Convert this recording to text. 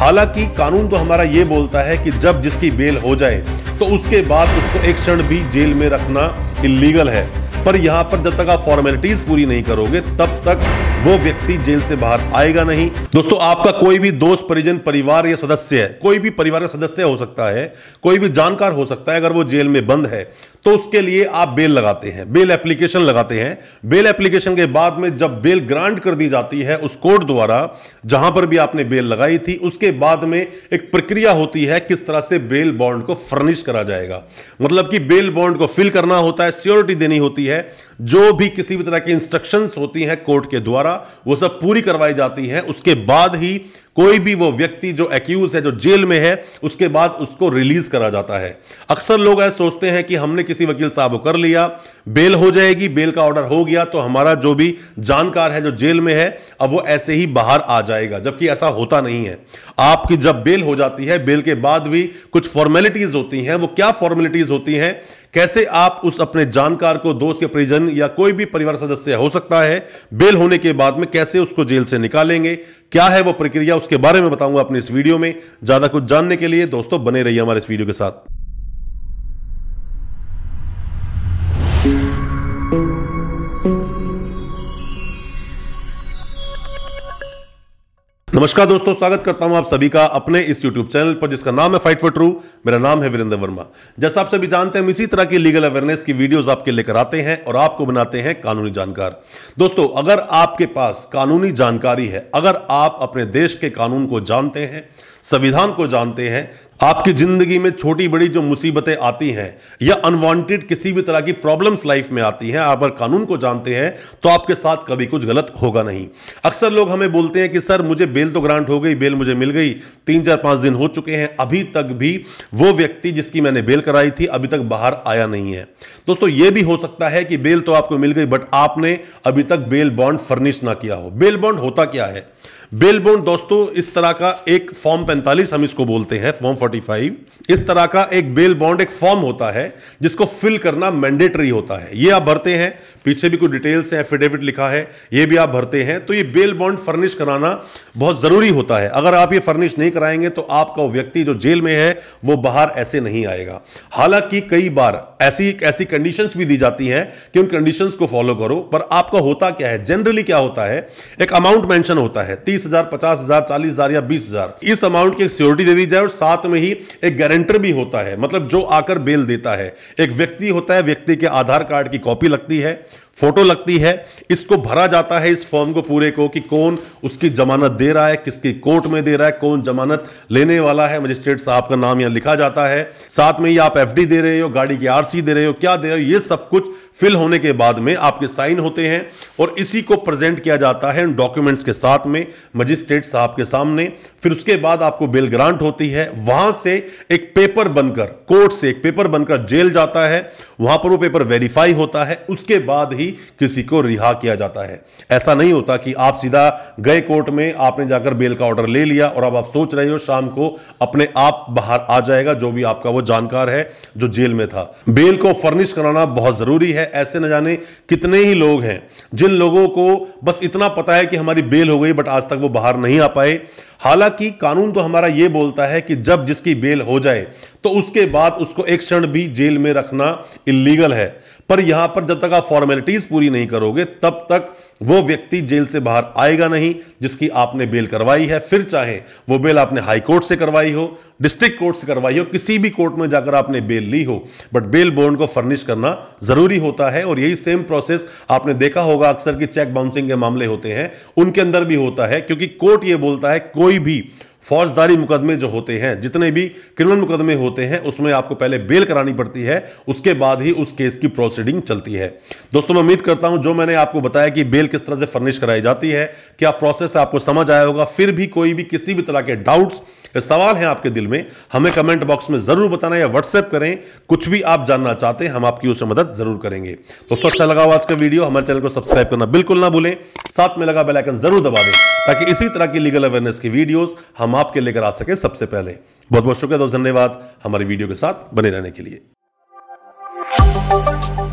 हालांकि कानून तो हमारा ये बोलता है कि जब जिसकी बेल हो जाए तो उसके बाद उसको एक क्षण भी जेल में रखना इलीगल है पर यहाँ पर जब तक आप फॉर्मेलिटीज पूरी नहीं करोगे तब तक वो व्यक्ति जेल से बाहर आएगा नहीं दोस्तों आपका कोई भी दोस्त परिजन परिवार या सदस्य है कोई भी परिवार का सदस्य हो सकता है कोई भी जानकार हो सकता है अगर वो जेल में बंद है तो उसके लिए आप बेल लगाते हैं बेल एप्लीकेशन लगाते हैं बेल एप्लीकेशन के बाद में जब बेल ग्रांट कर दी जाती है उस कोर्ट द्वारा जहां पर भी आपने बेल लगाई थी उसके बाद में एक प्रक्रिया होती है किस तरह से बेल बॉन्ड को फर्निश करा जाएगा मतलब कि बेल बॉन्ड को फिल करना होता है सियोरिटी देनी होती है je जो भी किसी भी तरह की इंस्ट्रक्शंस होती हैं कोर्ट के द्वारा वो सब पूरी करवाई जाती हैं उसके बाद ही कोई भी वो व्यक्ति जो एक्यूज है जो जेल में है उसके बाद उसको रिलीज करा जाता है अक्सर लोग ऐसे सोचते हैं कि हमने किसी वकील साहब को कर लिया बेल हो जाएगी बेल का ऑर्डर हो गया तो हमारा जो भी जानकार है जो जेल में है अब वो ऐसे ही बाहर आ जाएगा जबकि ऐसा होता नहीं है आपकी जब बेल हो जाती है बेल के बाद भी कुछ फॉर्मेलिटीज होती हैं वो क्या फॉर्मेलिटीज होती हैं कैसे आप उस अपने जानकार को दोस्त या परिजन या कोई भी परिवार सदस्य हो सकता है बेल होने के बाद में कैसे उसको जेल से निकालेंगे क्या है वो प्रक्रिया उसके बारे में बताऊंगा अपने इस वीडियो में ज़्यादा कुछ जानने के लिए दोस्तों बने रहिए हमारे इस वीडियो के साथ नमस्कार दोस्तों स्वागत करता हूं आप सभी का अपने इस यूट्यूब चैनल पर जिसका नाम है फाइट फॉर ट्रू मेरा नाम है वीरेंद्र वर्मा जैसा आप सभी जानते हैं हम इसी तरह की लीगल अवेयरनेस की वीडियोस आपके लेकर आते हैं और आपको बनाते हैं कानूनी जानकार दोस्तों अगर आपके पास कानूनी जानकारी है अगर आप अपने देश के कानून को जानते हैं संविधान को जानते हैं आपकी ज़िंदगी में छोटी बड़ी जो मुसीबतें आती हैं या अनवांटेड किसी भी तरह की प्रॉब्लम्स लाइफ में आती हैं आप अगर कानून को जानते हैं तो आपके साथ कभी कुछ गलत होगा नहीं अक्सर लोग हमें बोलते हैं कि सर मुझे बेल तो ग्रांट हो गई बेल मुझे मिल गई तीन चार पांच दिन हो चुके हैं अभी तक भी वो व्यक्ति जिसकी मैंने बेल कराई थी अभी तक बाहर आया नहीं है दोस्तों ये भी हो सकता है कि बेल तो आपको मिल गई बट आपने अभी तक बेल बॉन्ड फर्निश ना किया हो बेल बॉन्ड होता क्या है बेल बॉन्ड दोस्तों इस तरह का एक फॉर्म पैंतालीस हम इसको बोलते हैं फॉर्म फोर्टी फाइव इस तरह का एक बेल बॉन्ड एक फॉर्म होता है जिसको फिल करना मैंडेटरी होता है ये आप भरते हैं पीछे भी कुछ डिटेल्स है एफिडेविट लिखा है ये भी आप भरते हैं तो ये बेल बॉन्ड फर्निश कराना बहुत ज़रूरी होता है अगर आप ये फर्निश नहीं कराएंगे तो आपका व्यक्ति जो जेल में है वो बाहर ऐसे नहीं आएगा हालांकि कई बार ऐसी ऐसी कंडीशन भी दी जाती हैं कि उन कंडीशन को फॉलो करो पर आपका होता क्या है जनरली क्या होता है एक अमाउंट मैंशन होता है तीस तीस हजार पचास हजार चालीस हजार या बीस हजार इस अमाउंट की एक सिक्योरिटी दे दी जाए और साथ में ही एक गारंटर भी होता है मतलब जो आकर बेल देता है एक व्यक्ति होता है व्यक्ति के आधार कार्ड की कॉपी लगती है फोटो लगती है इसको भरा जाता है इस फॉर्म को पूरे को कि कौन उसकी जमानत दे रहा है किसकी कोर्ट में दे रहा है कौन जमानत लेने वाला है मजिस्ट्रेट साहब का नाम यहां लिखा जाता है साथ में ही आप एफ दे रहे हो गाड़ी की आर दे रहे हो क्या दे रहे हो ये सब कुछ फिल होने के बाद में आपके साइन होते हैं और इसी को प्रेजेंट किया जाता है डॉक्यूमेंट्स के साथ में मजिस्ट्रेट साहब के सामने फिर उसके बाद आपको बेल ग्रांट होती है वहां से एक पेपर बनकर कोर्ट से एक पेपर बनकर जेल जाता है वहां पर वो पेपर वेरीफाई होता है उसके बाद ही किसी को रिहा किया जाता है ऐसा नहीं होता कि आप सीधा गए कोर्ट में आपने जाकर बेल का ऑर्डर ले लिया और अब आप सोच रहे हो शाम को अपने आप बाहर आ जाएगा जो भी आपका वो जानकार है जो जेल में था बेल को फर्निश कराना बहुत जरूरी है ऐसे न जाने कितने ही लोग हैं जिन लोगों को बस इतना पता है कि हमारी बेल हो गई बट आज तक वो बाहर नहीं आ पाए हालांकि कानून तो हमारा यह बोलता है कि जब जिसकी बेल हो जाए तो उसके बाद उसको एक क्षण भी जेल में रखना इलीगल है पर यहां पर जब तक आप फॉर्मेलिटीज पूरी नहीं करोगे तब तक वो व्यक्ति जेल से बाहर आएगा नहीं जिसकी आपने बेल करवाई है फिर चाहे वो बेल आपने हाई कोर्ट से करवाई हो डिस्ट्रिक्ट कोर्ट से करवाई हो किसी भी कोर्ट में जाकर आपने बेल ली हो बट बेल बोर्ड को फर्निश करना जरूरी होता है और यही सेम प्रोसेस आपने देखा होगा अक्सर कि चेक बाउंसिंग के मामले होते हैं उनके अंदर भी होता है क्योंकि कोर्ट ये बोलता है कोई भी फौजदारी मुकदमे जो होते हैं जितने भी क्रिमिनल मुकदमे होते हैं उसमें आपको पहले बेल करानी पड़ती है उसके बाद ही उस केस की प्रोसीडिंग चलती है दोस्तों मैं उम्मीद करता हूं जो मैंने आपको बताया कि बेल किस तरह से फर्निश कराई जाती है क्या प्रोसेस आपको समझ आया होगा फिर भी कोई भी किसी भी तरह के डाउट्स सवाल है आपके दिल में हमें कमेंट बॉक्स में जरूर बताना या व्हाट्सएप करें कुछ भी आप जानना चाहते हैं हम आपकी उसमें मदद जरूर करेंगे दोस्तों अच्छा लगा आज का वीडियो हमारे चैनल को सब्सक्राइब करना बिल्कुल ना भूलें साथ में लगा बेलाइकन जरूर दबा दें ताकि इसी तरह की लीगल अवेयरनेस की वीडियोज हम आपके लेकर आ सके सबसे पहले बहुत बहुत शुक्रिया दोस्त धन्यवाद हमारी वीडियो के साथ बने रहने के लिए